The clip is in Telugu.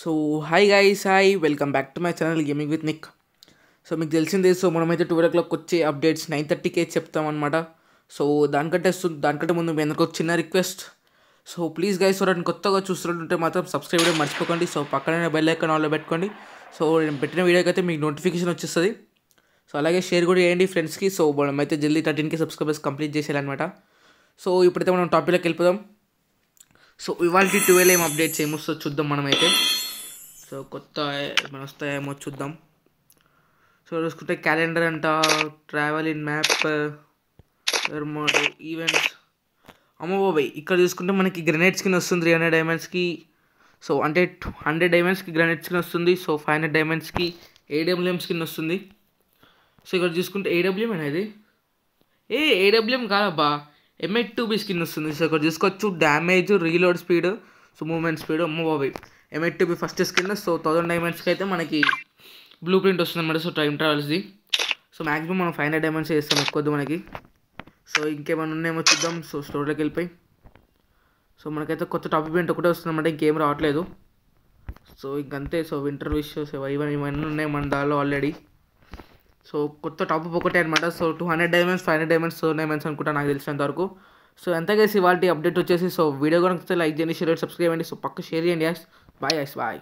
so hi guys hi welcome back to my channel gaming with Nick so మీకు తెలిసిందే సో మనమైతే ట్వెల్వ్ ఓ క్లాక్ వచ్చే అప్డేట్స్ నైన్ థర్టీకే చెప్తామన్నమాట సో దానికంటే దానికంటే ముందు మీ అందరికి ఒక చిన్న రిక్వెస్ట్ సో ప్లీజ్ సో ఎవరైనా కొత్తగా చూస్తుంటే మాత్రం సబ్స్క్రైబ్ చేయడం మర్చిపోకండి సో పక్కనే బెల్ ఐకాన్ ఆన్లో పెట్టుకోండి సో నేను పెట్టిన వీడియోకి అయితే మీకు నోటిఫికేషన్ వచ్చేస్తుంది సో అలాగే షేర్ కూడా చేయండి ఫ్రెండ్స్కి సో మనం అయితే జల్దీ థర్టీన్కి సబ్స్క్రైబర్స్ కంప్లీట్ చేసేయాలన్నమాట సో ఇప్పుడైతే మనం టాపిక్లోకి వెళ్ళిపోదాం సో ఇవాళ ట్వెల్వ్ ఏం అప్డేట్స్ ఏమొస్తో చూద్దాం మనమైతే సో కొత్త ఏమైనా వస్తాయేమో చూద్దాం సో చూసుకుంటే క్యాలెండర్ అంట ట్రావెల్ ఇన్ మ్యాప్ ఈవెంట్స్ అమ్మో ఇక్కడ చూసుకుంటే మనకి గ్రెనేడ్ స్కిన్ వస్తుంది త్రీ హండ్రెడ్ డైమండ్స్కి సో అంటే హండ్రెడ్ డైమండ్స్కి గ్రెనేడ్ కింద వస్తుంది సో ఫైవ్ హండ్రెడ్ డైమండ్స్కి ఏడబ్ల్యూఎం స్కిన్ వస్తుంది సో ఇక్కడ చూసుకుంటే ఏడబ్ల్యూఎం అనేది ఏ ఏడబ్ల్యూఎం కాదబ్బా ఎంఎట్ టూ బీస్ స్కిన్ వస్తుంది సో ఇక్కడ చూసుకోవచ్చు damage reload speed so movement speed అమ్మ M eight two B first skin so thousand డైమండ్స్కి అయితే మనకి బ్లూ ప్రింట్ వస్తుంది అనమాట సో టైం ట్రావెల్స్ది సో మాక్సిమం మనం ఫైవ్ హండ్రెడ్ డైమండ్స్ చేస్తాం ఎక్కువద్దు మనకి సో ఇంకేమైనా ఉన్నాయేమో చూద్దాం సో స్టోర్లోకి వెళ్ళిపోయి సో మనకైతే కొత్త టాపిక్ ప్రింట్ ఒకటే వస్తుందన్నమాట ఇంకేం రావట్లేదు సో ఇంకంతే సో వింటర్ విషయస్ ఇవన్నీ ఇవన్నీ ఉన్నాయి మన దానిలో ఆల్రెడీ సో కొత్త టాపిక్ ఒకటే అనమాట so two hundred diamonds five hundred diamonds four diamonds అనుకుంటా నాకు తెలిసినంత వరకు సో ఎంత గైస్ ఇవాళ అప్డేట్ వచ్చేసి సో వీడియో కనుక లైక్ చేయండి షేర్ సబ్స్క్రైబ్ చేయండి సో పక్క షేర్ చేయండి యాస్ బాయ్ యాస్ బాయ్